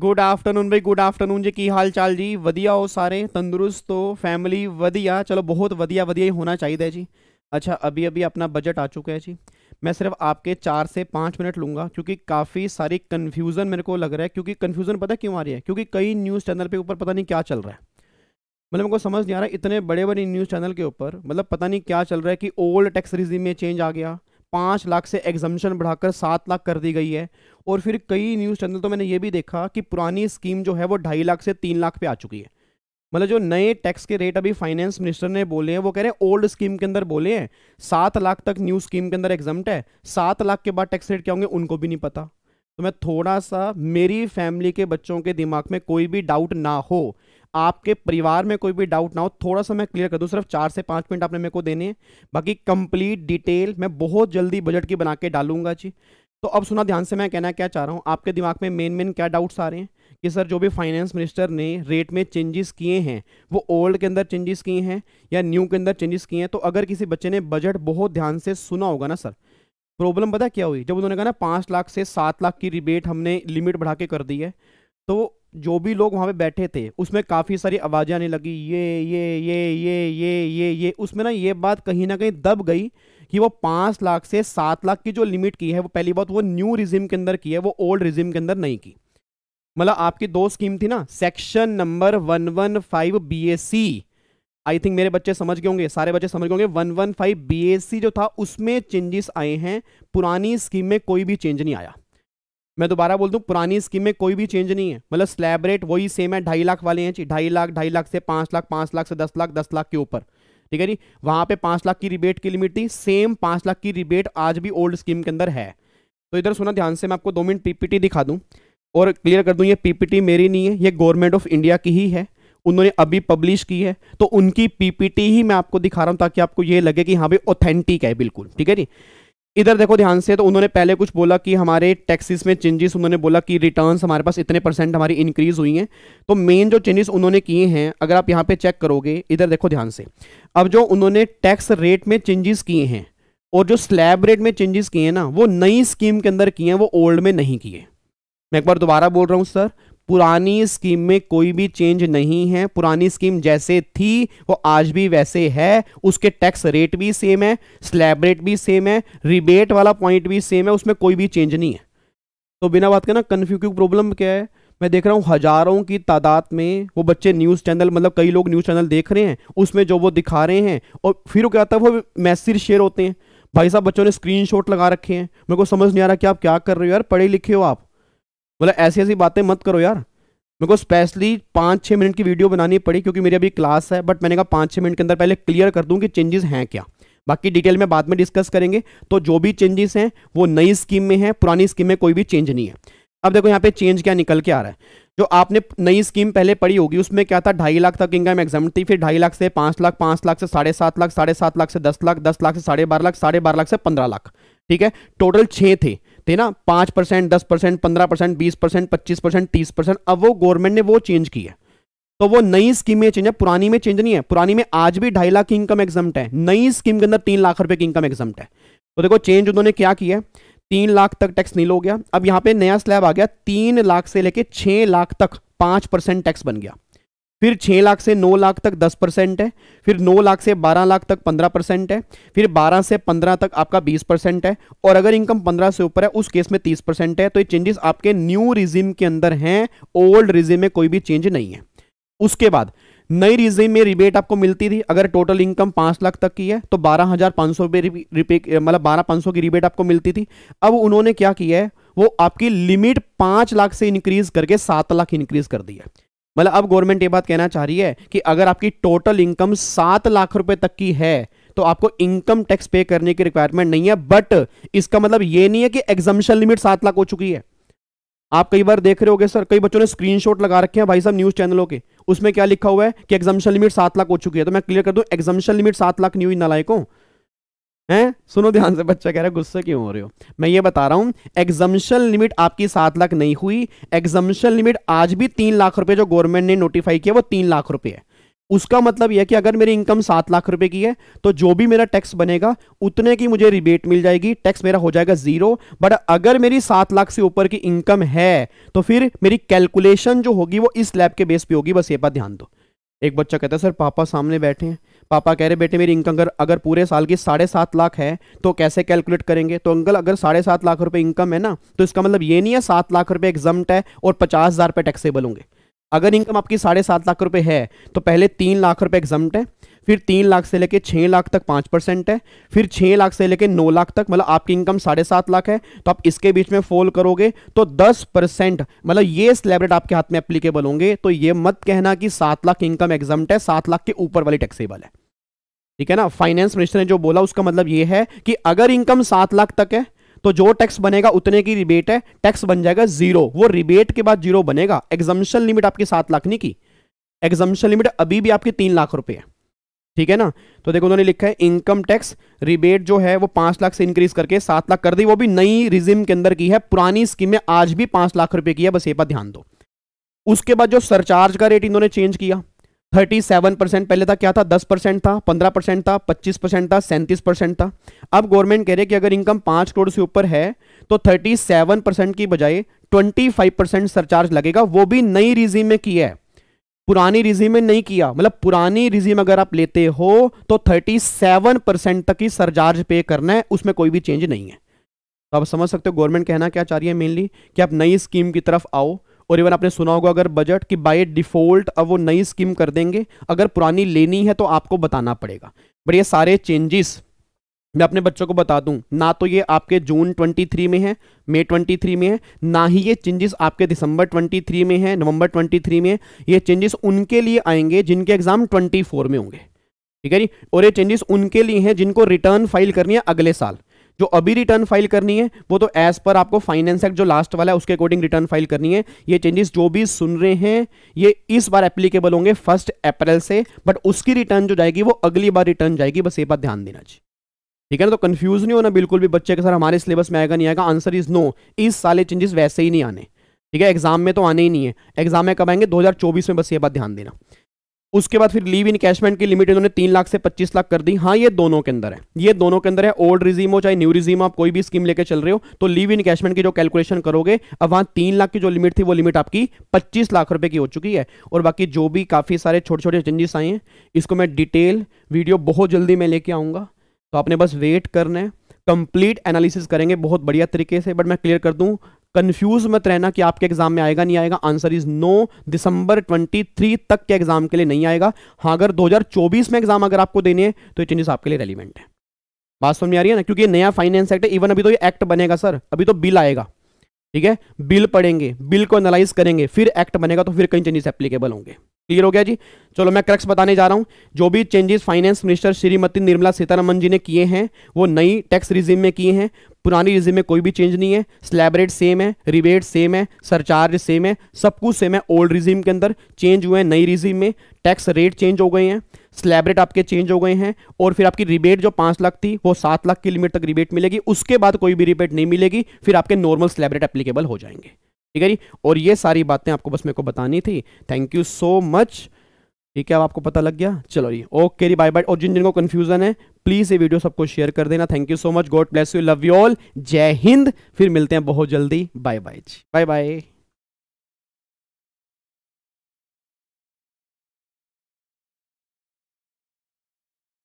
good afternoon भाई good afternoon जी की हाल चाल जी वधिया हो सारे तंदुरुस्त हो फैमिली वधिया चलो बहुत वधिया वधिया ही होना चाहिए जी अच्छा अभी अभी अपना बजट आ चुका है जी मैं सिर्फ आपके चार से पाँच मिनट लूँगा क्योंकि काफ़ी सारी कन्फ्यूज़न मेरे को लग रहा है क्योंकि कन्फ्यूज़न पता क्यों आ रही है क्योंकि कई न्यूज़ चैनल पर ऊपर पता नहीं क्या चल रहा है मतलब मेरे को समझ नहीं आ रहा है इतने बड़े बड़े न्यूज़ चैनल के ऊपर मतलब पता नहीं क्या चल रहा है कि ओल्ड टैक्स रिजीम में चेंज आ गया पाँच लाख से एग्जामेशन बढ़ाकर सात लाख कर दी गई है और फिर कई न्यूज़ चैनल तो मैंने ये भी देखा कि पुरानी स्कीम जो है वो ढाई लाख से तीन लाख पे आ चुकी है मतलब जो नए टैक्स के रेट अभी फाइनेंस मिनिस्टर ने बोले हैं वो कह रहे हैं ओल्ड स्कीम के अंदर बोले हैं सात लाख तक न्यू स्कीम के अंदर एग्जाम है सात लाख के बाद टैक्स रेट क्या होंगे उनको भी नहीं पता तो मैं थोड़ा सा मेरी फैमिली के बच्चों के दिमाग में कोई भी डाउट ना हो आपके परिवार में कोई भी डाउट ना हो थोड़ा सा मैं क्लियर कर दूँ सिर्फ चार से पाँच मिनट आपने मेरे को देने हैं बाकी कंप्लीट डिटेल मैं बहुत जल्दी बजट की बना के डालूंगा जी तो अब सुना ध्यान से मैं कहना क्या चाह रहा हूँ आपके दिमाग में मेन मेन क्या डाउट्स आ रहे हैं कि सर जो भी फाइनेंस मिनिस्टर ने रेट में चेंजेस किए हैं वो ओल्ड के अंदर चेंजेस किए हैं या न्यू के अंदर चेंजेस किए हैं तो अगर किसी बच्चे ने बजट बहुत ध्यान से सुना होगा ना सर प्रॉब्लम पता क्या हुई जब उन्होंने कहा ना पाँच लाख से सात लाख की रिबेट हमने लिमिट बढ़ा के कर दी है तो जो भी लोग वहाँ पे बैठे थे उसमें काफ़ी सारी आवाज़ें आने लगी ये ये ये ये ये ये ये उसमें ना ये बात कहीं ना कहीं दब गई कि वो पांच लाख से सात लाख की जो लिमिट की है वो पहली बात वो न्यू रिजिम के अंदर की है वो ओल्ड रिजिम के अंदर नहीं की मतलब आपकी दो स्कीम थी ना section number one one five B A C I think मेरे बच्चे समझ गए होंगे सारे बच्चे समझ गए होंगे one one five B A C जो था उसमें चेंजेस आए हैं पुरानी स्कीम में कोई भी चेंज नहीं आया मैं दोबारा बोल दूं पुरानी स्कीम में कोई भी चेंज नहीं है मतलब स्लैब रेट वही सेम है ढाई लाख वाले हैं जी ढाई लाख ढाई लाख से पाँच लाख पाँच लाख से दस लाख दस लाख के ऊपर ठीक है जी वहां पे पाँच लाख की रिबेट की लिमिट थी सेम पाँच लाख की रिबेट आज भी ओल्ड स्कीम के अंदर है तो इधर सुना ध्यान से मैं आपको दो मिनट पीपीटी दिखा दूँ और क्लियर कर दूँ ये पीपीटी मेरी नहीं है ये गवर्नमेंट ऑफ इंडिया की ही है उन्होंने अभी पब्लिश की है तो उनकी पीपीटी ही मैं आपको दिखा रहा हूँ ताकि आपको ये लगे कि हाँ भाई ऑथेंटिक है बिल्कुल ठीक है जी इधर देखो ध्यान से तो उन्होंने पहले कुछ बोला कि हमारे टैक्सेस में चेंजेस उन्होंने बोला कि रिटर्न्स हमारे पास इतने परसेंट हमारी इंक्रीज हुई हैं तो मेन जो चेंजेस उन्होंने किए हैं अगर आप यहां पे चेक करोगे इधर देखो ध्यान से अब जो उन्होंने टैक्स रेट में चेंजेस किए हैं और जो स्लैब रेट में चेंजेस किए हैं ना वो नई स्कीम के अंदर किए हैं वो ओल्ड में नहीं किए मैं एक बार दोबारा बोल रहा हूँ सर पुरानी स्कीम में कोई भी चेंज नहीं है पुरानी स्कीम जैसे थी वो आज भी वैसे है उसके टैक्स रेट भी सेम है स्लैब रेट भी सेम है रिबेट वाला पॉइंट भी सेम है उसमें कोई भी चेंज नहीं है तो बिना बात के ना कन्फ्यूज प्रॉब्लम क्या है मैं देख रहा हूँ हजारों की तादाद में वो बच्चे न्यूज़ चैनल मतलब कई लोग न्यूज़ चैनल देख रहे हैं उसमें जो वो दिखा रहे हैं और फिर वो क्या होता है वो मैसेज शेयर होते हैं भाई साहब बच्चों ने स्क्रीनशॉट लगा रखे हैं मेरे को समझ नहीं आ रहा कि आप क्या कर रहे हो यार पढ़े लिखे हो आप मतलब ऐसी ऐसी बातें मत करो यार मेरे को स्पेशली पाँच छः मिनट की वीडियो बनानी पड़ी क्योंकि मेरी अभी क्लास है बट मैंने कहा पाँच छः मिनट के अंदर पहले क्लियर कर दूँ कि चेंजेस हैं क्या बाकी डिटेल में बाद में डिस्कस करेंगे तो जो भी चेंजेस हैं वो नई स्कीम में है पुरानी स्कीम में कोई भी चेंज नहीं है अब देखो यहाँ पे चेंज क्या निकल के आ रहा है जो आपने नई स्कीम पहले पढ़ी होगी उसमें क्या था ढाई लाख तक इनकम एग्जाम थी फिर ढाई लाख से पाँच लाख पाँच लाख से साढ़े सात लाख साढ़े सात लाख से दस लाख दस लाख से साढ़े बारह लाख साढ़े बारह लाख से पंद्रह लाख ठीक है टोटल छः थे थे ना पांच परसेंट दस परसेंट पंद्रह परसेंट बीस परसेंट पच्चीस परसेंट तीस परसेंट अब वो गवर्नमेंट ने वो चेंज की है तो वो नई स्कीम में चेंज है पुरानी में चेंज नहीं है पुरानी में आज भी ढाई लाख की इनकम एग्जाम्ट है नई स्कीम के अंदर तीन लाख रुपए की इनकम एग्जाम्ट है तो देखो चेंज उन्होंने क्या किया तीन लाख तक टैक्स नील हो गया अब यहां पे नया स्लैब आ गया तीन लाख से लेके छह लाख तक पांच परसेंट टैक्स बन गया फिर छः लाख से नौ लाख तक दस परसेंट है फिर नौ लाख से बारह लाख तक पंद्रह परसेंट है फिर बारह से पंद्रह तक आपका बीस परसेंट है और अगर इनकम पंद्रह से ऊपर है उस केस में तीस परसेंट है तो ये चेंजेस आपके न्यू रिजिम के अंदर हैं ओल्ड रिजिम में कोई भी चेंज नहीं है उसके बाद नई रिजिम में रिबेट आपको मिलती थी अगर टोटल इनकम पांच लाख तक की है तो बारह हज़ार पांच सौ रुपये मतलब बारह पांच सौ की रिबेट आपको मिलती थी अब उन्होंने क्या किया है वो आपकी लिमिट पांच लाख से इंक्रीज करके सात लाख इंक्रीज कर दिया है मतलब अब गवर्नमेंट ये बात कहना चाह रही है कि अगर आपकी टोटल इनकम सात लाख रुपए तक की है तो आपको इनकम टैक्स पे करने की रिक्वायरमेंट नहीं है बट इसका मतलब ये नहीं है कि एग्जामेशन लिमिट सात लाख हो चुकी है आप कई बार देख रहे हो सर कई बच्चों ने स्क्रीनशॉट लगा रखे हैं भाई साहब न्यूज चैनलों के उसमें क्या लिखा हुआ है कि एग्जामेशन लिमिट सात लाख हो चुकी है तो मैं क्लियर कर दूं एग्जामेशन लिमिट सात लाख नहीं हुई नालायकों हैं सुनो ध्यान से बच्चा कह रहा है गुस्से क्यों हो रहे हो मैं ये बता रहा हूँ एग्जम्पन लिमिट आपकी सात लाख नहीं हुई एग्जामिशन लिमिट आज भी तीन लाख रुपए जो गवर्नमेंट ने नोटिफाई किया वो तीन लाख रुपए है उसका मतलब यह कि अगर मेरी इनकम सात लाख रुपए की है तो जो भी मेरा टैक्स बनेगा उतने की मुझे रिबेट मिल जाएगी टैक्स मेरा हो जाएगा जीरो बट अगर मेरी सात लाख से ऊपर की इनकम है तो फिर मेरी कैलकुलेशन जो होगी वो इस लैब के बेस पे होगी बस ये बात ध्यान दो एक बच्चा कहता है सर पापा सामने बैठे हैं पापा कह रहे बेटे मेरी इनकम अगर अगर पूरे साल की साढ़े सात लाख है तो कैसे कैलकुलेट करेंगे तो अंकल अगर साढ़े सात लाख रुपए इनकम है ना तो इसका मतलब ये नहीं है सात लाख रुपए एग्जाम है और पचास हज़ार रुपये टैक्सेबल होंगे अगर इनकम आपकी साढ़े सात लाख रुपए है तो पहले तीन लाख रुपए एग्जाम है फिर तीन लाख से लेकर छः लाख तक पाँच परसेंट है फिर छः लाख से लेकर नौ लाख तक मतलब आपकी इनकम साढ़े सात लाख है तो आप इसके बीच में फोल करोगे तो दस परसेंट मतलब ये स्लेबरेट आपके हाथ में एप्लीकेबल होंगे तो ये मत कहना कि सात लाख इनकम एग्जाम है सात लाख के ऊपर वाली टैक्सेबल है ठीक है ना फाइनेंस मिनिस्टर ने जो बोला उसका मतलब ये है कि अगर इनकम सात लाख तक है तो जो टैक्स बनेगा उतने की रिबेट है टैक्स बन जाएगा जीरो वो रिबेट के बाद जीरो बनेगा एग्जामिशन लिमिट आपकी सात लाख नहीं की एग्जामिशन लिमिट अभी भी आपकी तीन लाख रुपए है ठीक है ना तो देखो उन्होंने लिखा है इनकम टैक्स रिबेट जो है वो पांच लाख से इंक्रीज करके सात लाख कर दी वो भी नई रिजिम के अंदर की है पुरानी स्कीम में आज भी पांच लाख रुपए की है बस ये पर ध्यान दो उसके बाद जो सरचार्ज का रेट इन्होंने चेंज किया थर्टी सेवन परसेंट पहले था क्या था दस परसेंट था पंद्रह परसेंट था पच्चीस परसेंट था सैंतीस परसेंट था अब गवर्नमेंट कह रहे कि अगर इनकम पांच करोड़ से ऊपर है तो थर्टी सेवन परसेंट की बजाय ट्वेंटी फाइव परसेंट सरचार्ज लगेगा वो भी नई रिजीम में किया है पुरानी रिजीम में नहीं किया मतलब पुरानी रिजीम अगर आप लेते हो तो 37 परसेंट तक ही सरचार्ज पे करना है उसमें कोई भी चेंज नहीं है तो आप समझ सकते हो गवर्नमेंट कहना क्या चाह रही है मेनली कि आप नई स्कीम की तरफ आओ और इवन आपने सुना होगा अगर बजट कि बाय डिफॉल्ट अब वो नई स्कीम कर देंगे अगर पुरानी लेनी है तो आपको बताना पड़ेगा बट ये सारे चेंजेस मैं अपने बच्चों को बता दूं ना तो ये आपके जून 23 में है मई 23 में है ना ही ये चेंजेस आपके दिसंबर 23 में है नवंबर 23 में है ये चेंजेस उनके लिए आएंगे जिनके एग्जाम 24 में होंगे ठीक है जी और ये चेंजेस उनके लिए हैं जिनको रिटर्न फाइल करनी है अगले साल जो अभी रिटर्न फाइल करनी है वो तो एज पर आपको फाइनेंस एक्ट जो लास्ट वाला है उसके अकॉर्डिंग रिटर्न फाइल करनी है ये चेंजेस जो भी सुन रहे हैं ये इस बार एप्लीकेबल होंगे फर्स्ट अप्रैल से बट उसकी रिटर्न जो जाएगी वो अगली बार रिटर्न जाएगी बस ये बात ध्यान देना चाहिए ठीक है ना तो कंफ्यूज नहीं होना बिल्कुल भी बच्चे के सर हमारे सिलेबस में आएगा नहीं आएगा आंसर इज नो इस साले चेंजेस वैसे ही नहीं आने ठीक है एग्जाम में तो आने ही नहीं है एग्जाम में कब आएंगे दो में बस ये बात ध्यान देना उसके बाद फिर लीव इन कैशमेंट की लिमिट इन्होंने तीन लाख से पच्चीस लाख कर दी हाँ ये दोनों के अंदर है ये दोनों के अंदर है ओल्ड रिजीम हो चाहे न्यू रिजीम आप कोई भी स्कीम लेके चल रहे हो तो लीव इन कैशमेंट की जो कैलकुलेशन करोगे अब वहाँ तीन लाख की जो लिमिट थी वो लिमिट आपकी पच्चीस लाख रुपए की हो चुकी है और बाकी जो भी काफ़ी सारे छोटे छोटे चेंजेस आए हैं इसको मैं डिटेल वीडियो बहुत जल्दी मैं लेके आऊँगा तो आपने बस वेट करना है कंप्लीट एनालिसिस करेंगे बहुत बढ़िया तरीके से बट मैं क्लियर कर दूं कंफ्यूज मत रहना कि आपके एग्जाम में आएगा नहीं आएगा आंसर इज नो दिसंबर 23 तक के एग्जाम के लिए नहीं आएगा हाँ अगर 2024 में एग्जाम अगर आपको देने हैं तो ये चेंजेस आपके लिए रेलिवेंट है बात समझ में आ रही है ना क्योंकि नया फाइनेंस एक्ट है इवन अभी तो ये एक्ट बनेगा सर अभी तो बिल आएगा ठीक है बिल पढ़ेंगे बिल को एनालाइज करेंगे फिर एक्ट बनेगा तो फिर कई चेंजेस एप्लीकेबल होंगे क्लियर हो गया जी चलो मैं क्रक्स बताने जा रहा हूँ जो भी changes finance minister Shrimati Nirmala Sitharaman ji ने किए हैं वो नई टैक्स रिजिम में किए हैं पुरानी रिजिम में कोई भी चेंज नहीं है स्लैब रेट सेम है रिबेट सेम है सरचार्ज सेम है सब कुछ सेम है ओल्ड रिजिम के अंदर चेंज हुए हैं नई रिजिम में टैक्स रेट चेंज हो गए हैं स्लैब रेट आपके चेंज हो गए हैं और फिर आपकी रिबेट जो पाँच लाख थी वो सात लाख की लिमिट तक रिबेट मिलेगी उसके बाद कोई भी रिबेट नहीं मिलेगी फिर आपके नॉर्मल स्लैब रेट एप्लीकेबल हो जाएंगे ठीक है जी और ये सारी बातें आपको बस मेरे को बतानी थी थैंक यू सो मच ठीक है अब आपको पता लग गया चलो जी ओके जी बाय बाय और जिन जिनको कन्फ्यूजन है प्लीज़ ये वीडियो सबको शेयर कर देना thank you so much God bless you love you all जय हिंद फिर मिलते हैं बहुत जल्दी बाय बाय जी बाय बाय